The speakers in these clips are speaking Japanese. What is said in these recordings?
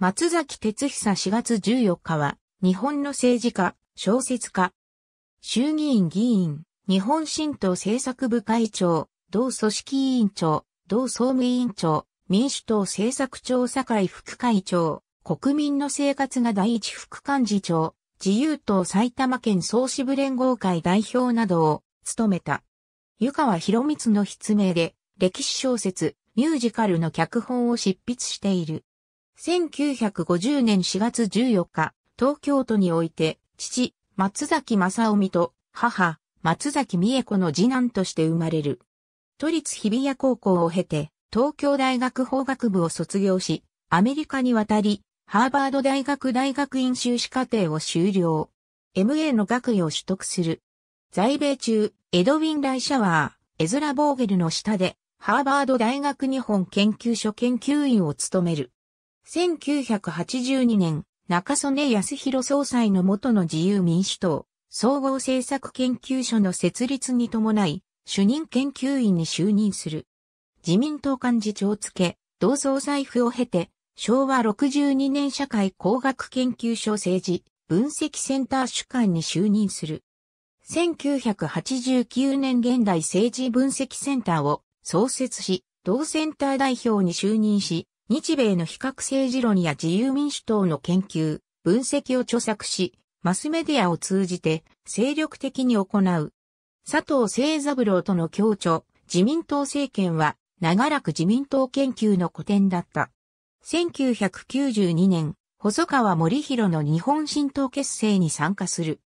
松崎哲久4月14日は、日本の政治家、小説家、衆議院議員、日本新党政策部会長、同組織委員長、同総務委員長、民主党政策調査会副会長、国民の生活が第一副幹事長、自由党埼玉県総支部連合会代表などを務めた。湯川博光の筆名で、歴史小説、ミュージカルの脚本を執筆している。1950年4月14日、東京都において、父、松崎正臣と、母、松崎美恵子の次男として生まれる。都立日比谷高校を経て、東京大学法学部を卒業し、アメリカに渡り、ハーバード大学大学院修士課程を修了。MA の学位を取得する。在米中、エドウィン・ライシャワー、エズラ・ボーゲルの下で、ハーバード大学日本研究所研究員を務める。1982年、中曽根康弘総裁の元の自由民主党、総合政策研究所の設立に伴い、主任研究員に就任する。自民党幹事長付、同総裁府を経て、昭和62年社会工学研究所政治分析センター主幹に就任する。1989年現代政治分析センターを創設し、同センター代表に就任し、日米の非核政治論や自由民主党の研究、分析を著作し、マスメディアを通じて精力的に行う。佐藤聖三郎との協調、自民党政権は長らく自民党研究の古典だった。1992年、細川森弘の日本新党結成に参加する。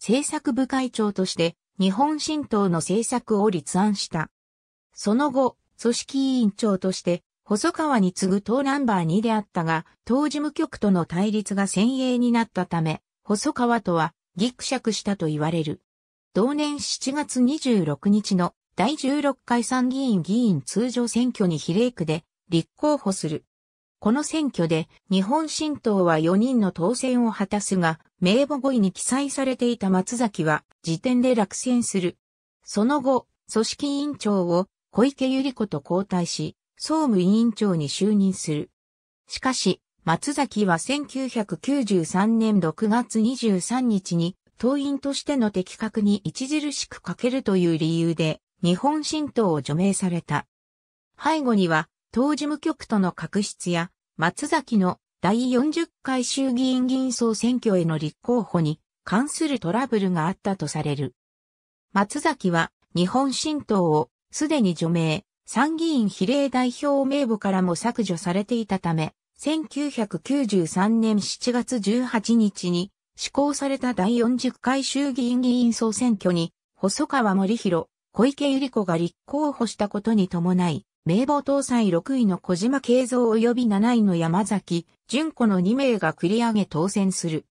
政策部会長として日本新党の政策を立案した。その後、組織委員長として細川に次ぐ党ナンバー2であったが、党事務局との対立が先鋭になったため、細川とはギクシャクしたと言われる。同年7月26日の第16回参議院議員通常選挙に比例区で立候補する。この選挙で日本新党は4人の当選を果たすが、名簿5位に記載されていた松崎は時点で落選する。その後、組織委員長を小池百合子と交代し、総務委員長に就任する。しかし、松崎は1993年6月23日に党員としての的確に著しく欠けるという理由で日本新党を除名された。背後には党事務局との確執や松崎の第40回衆議院議員総選挙への立候補に関するトラブルがあったとされる。松崎は日本新党をすでに除名、参議院比例代表名簿からも削除されていたため、1993年7月18日に施行された第40回衆議院議員総選挙に、細川森弘、小池百合子が立候補したことに伴い、名簿搭載6位の小島慶三及び7位の山崎、純子の2名が繰り上げ当選する。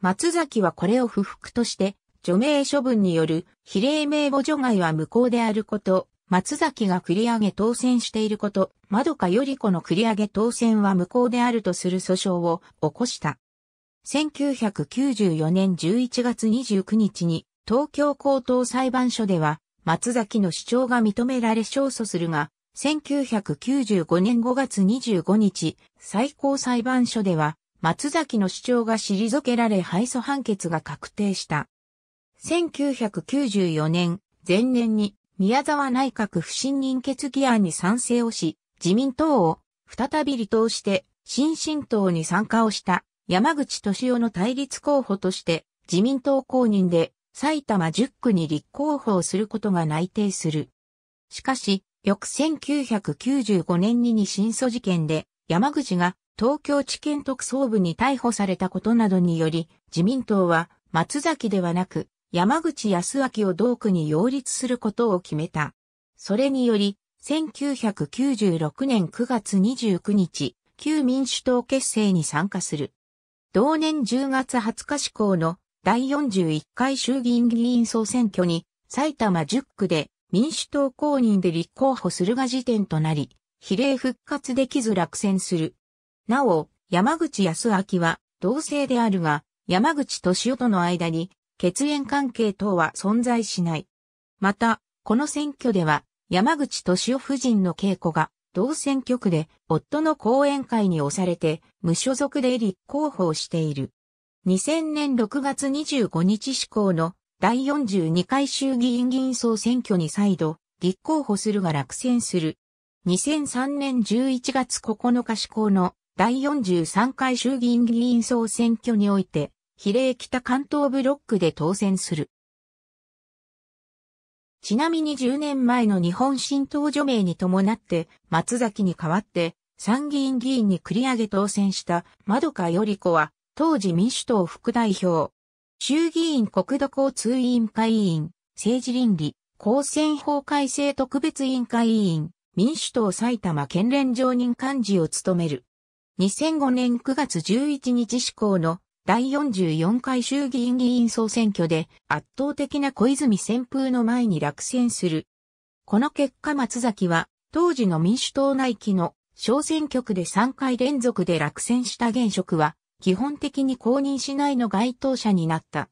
松崎はこれを不服として、除名処分による比例名簿除外は無効であること松崎が繰り上げ当選していること、窓かより子の繰り上げ当選は無効であるとする訴訟を起こした。1994年11月29日に東京高等裁判所では松崎の主張が認められ勝訴するが、1995年5月25日、最高裁判所では松崎の主張が退けられ敗訴判決が確定した。1994年、前年に宮沢内閣不信任決議案に賛成をし、自民党を再び離党して新進党に参加をした山口敏夫の対立候補として自民党公認で埼玉10区に立候補をすることが内定する。しかし、翌1995年に新訴事件で山口が東京地検特捜部に逮捕されたことなどにより、自民党は松崎ではなく山口康明を同区に擁立することを決めた。それにより、1996年9月29日、旧民主党結成に参加する。同年10月20日施行の第41回衆議院議員総選挙に埼玉10区で民主党公認で立候補するが時点となり、比例復活できず落選する。なお、山口康明は同性であるが、山口敏夫との間に血縁関係等は存在しない。また、この選挙では、山口敏夫夫人の稽古が、同選挙区で夫の後援会に押されて、無所属で立候補をしている。2000年6月25日施行の第42回衆議院議員総選挙に再度、立候補するが落選する。2003年11月9日施行の第43回衆議院議員総選挙において、比例北関東ブロックで当選する。ちなみに10年前の日本新党除名に伴って、松崎に代わって、参議院議員に繰り上げ当選した、川より子は、当時民主党副代表、衆議院国土交通委員会委員、政治倫理、公選法改正特別委員会委員、民主党埼玉県連常任幹事を務める。2005年9月11日施行の第44回衆議院議員総選挙で圧倒的な小泉旋風の前に落選する。この結果松崎は当時の民主党内期の小選挙区で3回連続で落選した現職は基本的に公認しないの該当者になった。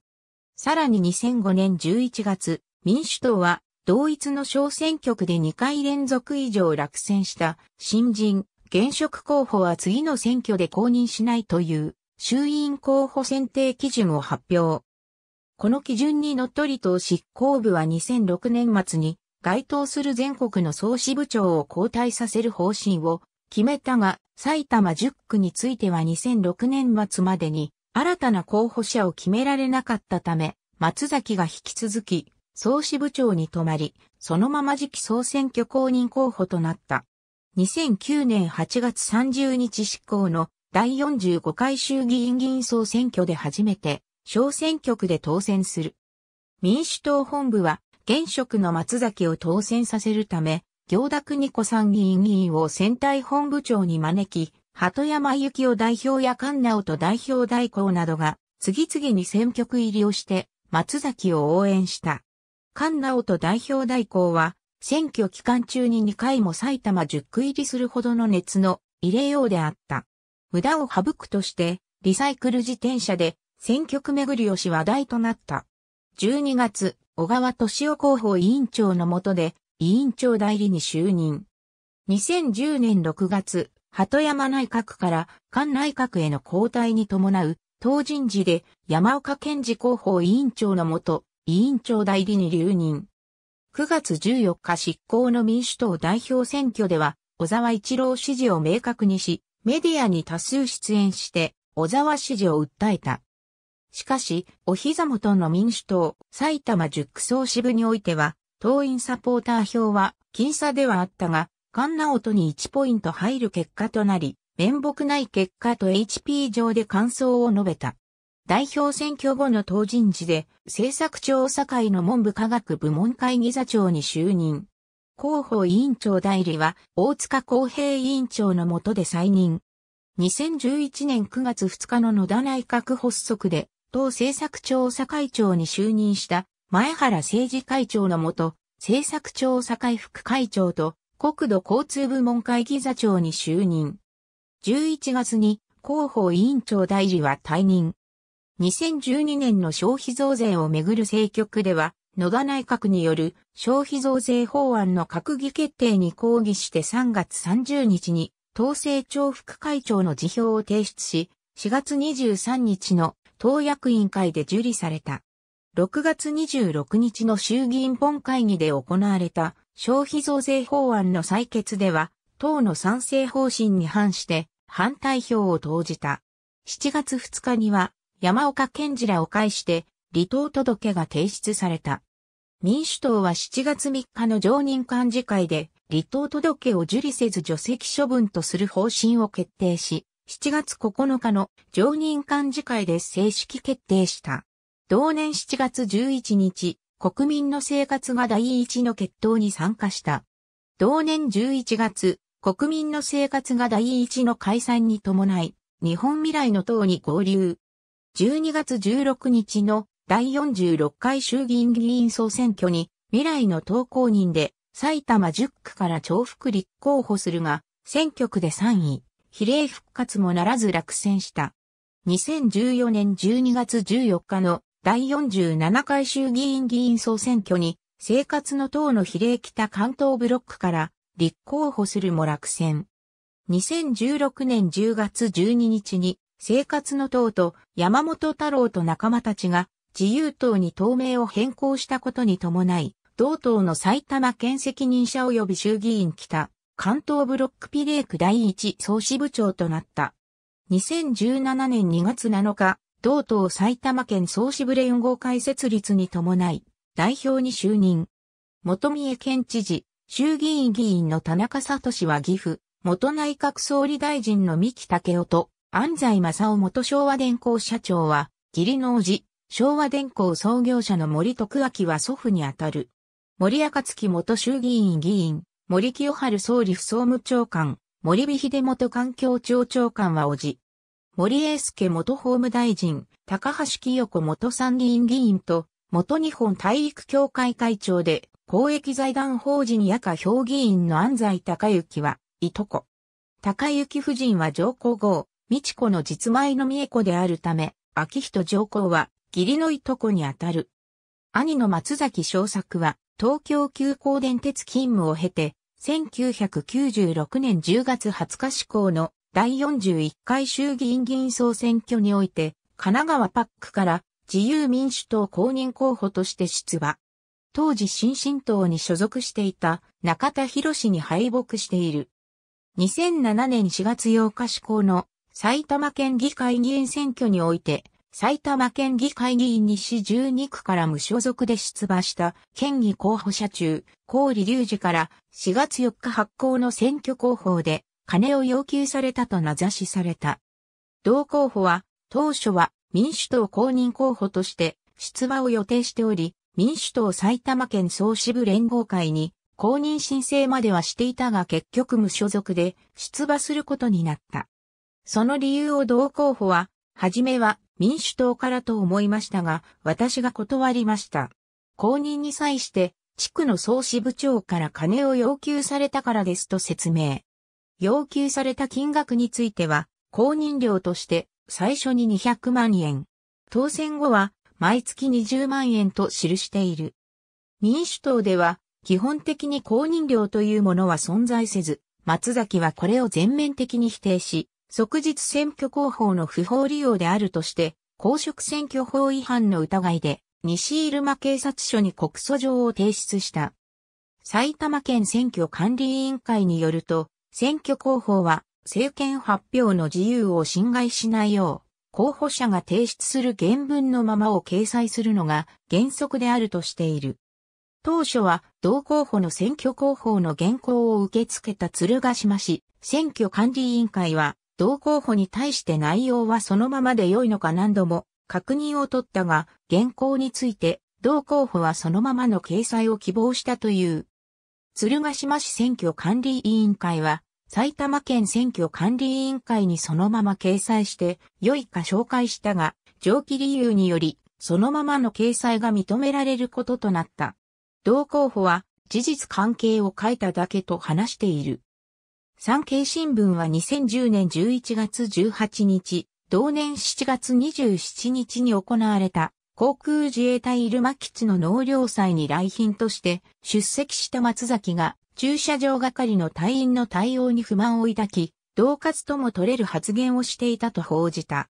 さらに2005年11月、民主党は同一の小選挙区で2回連続以上落選した新人、現職候補は次の選挙で公認しないという衆院候補選定基準を発表。この基準にのっとり党執行部は2006年末に該当する全国の総支部長を交代させる方針を決めたが、埼玉10区については2006年末までに新たな候補者を決められなかったため、松崎が引き続き総支部長に止まり、そのまま次期総選挙公認候補となった。2009年8月30日執行の第45回衆議院議員総選挙で初めて小選挙区で当選する。民主党本部は現職の松崎を当選させるため、行田邦子参議院議員を選対本部長に招き、鳩山幸夫代表や菅直人代表代行などが次々に選挙区入りをして松崎を応援した。菅直人代表代行は選挙期間中に2回も埼玉10区入りするほどの熱の入れようであった。無駄を省くとして、リサイクル自転車で選挙区巡りをし話題となった。12月、小川敏夫広報委員長の下で、委員長代理に就任。2010年6月、鳩山内閣から菅内閣への交代に伴う、当人事で山岡健二広報委員長の下、委員長代理に留任。9月14日執行の民主党代表選挙では、小沢一郎支持を明確にし、メディアに多数出演して、小沢支持を訴えた。しかし、お膝元の民主党、埼玉10区総支部においては、党員サポーター票は、僅差ではあったが、菅直人に1ポイント入る結果となり、面目ない結果と HP 上で感想を述べた。代表選挙後の党人事で、政策調査会の文部科学部門会議座長に就任。広報委員長代理は大塚公平委員長の下で再任。2011年9月2日の野田内閣発足で、党政策調査会長に就任した前原政治会長の下、政策調査会副会長と国土交通部門会議座長に就任。11月に広報委員長代理は退任。2012年の消費増税をめぐる政局では、野田内閣による消費増税法案の閣議決定に抗議して3月30日に党政調副会長の辞表を提出し、4月23日の党役員会で受理された。6月26日の衆議院本会議で行われた消費増税法案の採決では、党の賛成方針に反して反対票を投じた。7月2日には山岡健次らを介して離党届が提出された。民主党は7月3日の常任幹事会で、離党届を受理せず除籍処分とする方針を決定し、7月9日の常任幹事会で正式決定した。同年7月11日、国民の生活が第一の決闘に参加した。同年11月、国民の生活が第一の解散に伴い、日本未来の党に合流。12月16日の第46回衆議院議員総選挙に未来の投稿人で埼玉10区から重複立候補するが、選挙区で3位、比例復活もならず落選した。2014年12月14日の第47回衆議院議員総選挙に、生活の党の比例北関東ブロックから立候補するも落選。2016年10月12日に、生活の党と山本太郎と仲間たちが自由党に党名を変更したことに伴い、同党の埼玉県責任者及び衆議院北、関東ブロックピレーク第一総支部長となった。2017年2月7日、同党埼玉県総支部連合会設立に伴い、代表に就任。元三重県知事、衆議院議員の田中里氏は岐阜、元内閣総理大臣の三木武夫と、安西正夫元昭和電工社長は、義理の叔父、昭和電工創業者の森徳明は祖父にあたる。森暁元衆議院議員、森清春総理副総務長官、森美秀元環境庁長官は叔父。森英介元法務大臣、高橋清子元参議院議員と、元日本体育協会会長で、公益財団法人夜間評議員の安西隆行は、いとこ。隆行夫人は上皇后、美智子の実前の三重子であるため、明人上皇は、義理のいとこにあたる。兄の松崎翔作は、東京急行電鉄勤務を経て、1996年10月20日施行の第41回衆議院議員総選挙において、神奈川パックから自由民主党公認候補として出馬。当時新進党に所属していた中田博士に敗北している。2007年4月8日施行の埼玉県議会議員選挙において埼玉県議会議員西12区から無所属で出馬した県議候補者中、郡隆二から4月4日発行の選挙広報で金を要求されたと名指しされた。同候補は当初は民主党公認候補として出馬を予定しており、民主党埼玉県総支部連合会に公認申請まではしていたが結局無所属で出馬することになった。その理由を同候補は、はじめは民主党からと思いましたが、私が断りました。公認に際して、地区の総支部長から金を要求されたからですと説明。要求された金額については、公認料として最初に200万円。当選後は毎月20万円と記している。民主党では基本的に公認料というものは存在せず、松崎はこれを全面的に否定し、即日選挙公報の不法利用であるとして、公職選挙法違反の疑いで、西入間警察署に告訴状を提出した。埼玉県選挙管理委員会によると、選挙公報は政権発表の自由を侵害しないよう、候補者が提出する原文のままを掲載するのが原則であるとしている。当初は同候補の選挙広報の原稿を受け付けた鶴ヶ島市選挙管理委員会は同候補に対して内容はそのままで良いのか何度も確認を取ったが、原稿について同候補はそのままの掲載を希望したという。鶴ヶ島市選挙管理委員会は、埼玉県選挙管理委員会にそのまま掲載して良いか紹介したが、上記理由により、そのままの掲載が認められることとなった。同候補は、事実関係を書いただけと話している。産経新聞は2010年11月18日、同年7月27日に行われた航空自衛隊入間基地の納涼祭に来賓として出席した松崎が駐車場係の隊員の対応に不満を抱き、同活とも取れる発言をしていたと報じた。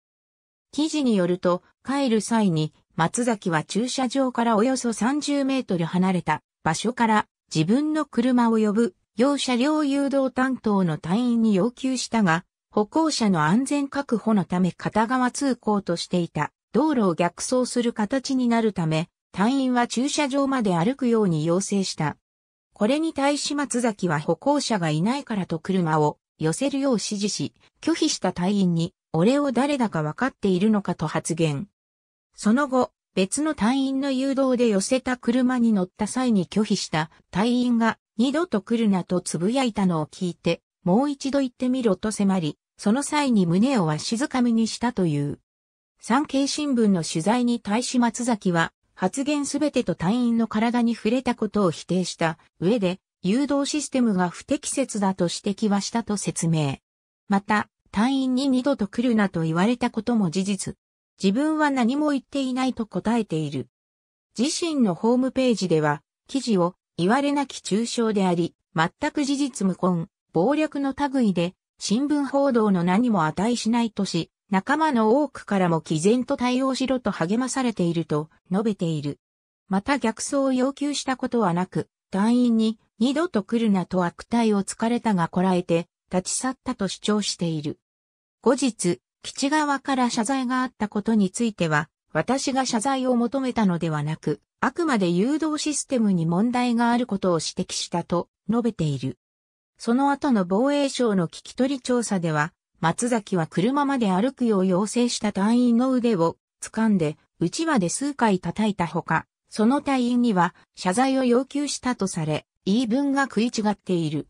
記事によると、帰る際に松崎は駐車場からおよそ30メートル離れた場所から自分の車を呼ぶ用車両誘導担当の隊員に要求したが、歩行者の安全確保のため片側通行としていた道路を逆走する形になるため、隊員は駐車場まで歩くように要請した。これに対し松崎は歩行者がいないからと車を寄せるよう指示し、拒否した隊員に、俺を誰だか分かっているのかと発言。その後、別の隊員の誘導で寄せた車に乗った際に拒否した隊員が二度と来るなと呟いたのを聞いて、もう一度行ってみろと迫り、その際に胸をわしづかみにしたという。産経新聞の取材に対し松崎は、発言すべてと隊員の体に触れたことを否定した上で、誘導システムが不適切だと指摘はしたと説明。また、隊員に二度と来るなと言われたことも事実。自分は何も言っていないと答えている。自身のホームページでは、記事を言われなき中傷であり、全く事実無根、暴略の類で、新聞報道の何も値しないとし、仲間の多くからも毅然と対応しろと励まされていると述べている。また逆走を要求したことはなく、隊員に二度と来るなと悪態をつかれたがこらえて立ち去ったと主張している。後日、基地側から謝罪があったことについては、私が謝罪を求めたのではなく、あくまで誘導システムに問題があることを指摘したと述べている。その後の防衛省の聞き取り調査では、松崎は車まで歩くよう要請した隊員の腕を掴んで、うちわで数回叩いたほか、その隊員には謝罪を要求したとされ、言い分が食い違っている。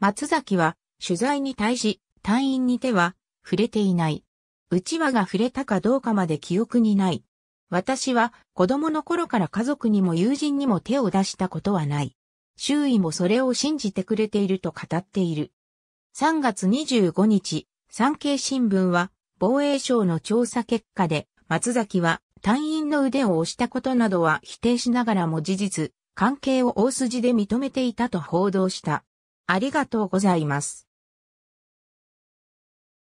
松崎は取材に対し、隊員に手は触れていない。うちわが触れたかどうかまで記憶にない。私は子供の頃から家族にも友人にも手を出したことはない。周囲もそれを信じてくれていると語っている。3月25日、産経新聞は防衛省の調査結果で松崎は隊員の腕を押したことなどは否定しながらも事実、関係を大筋で認めていたと報道した。ありがとうございます。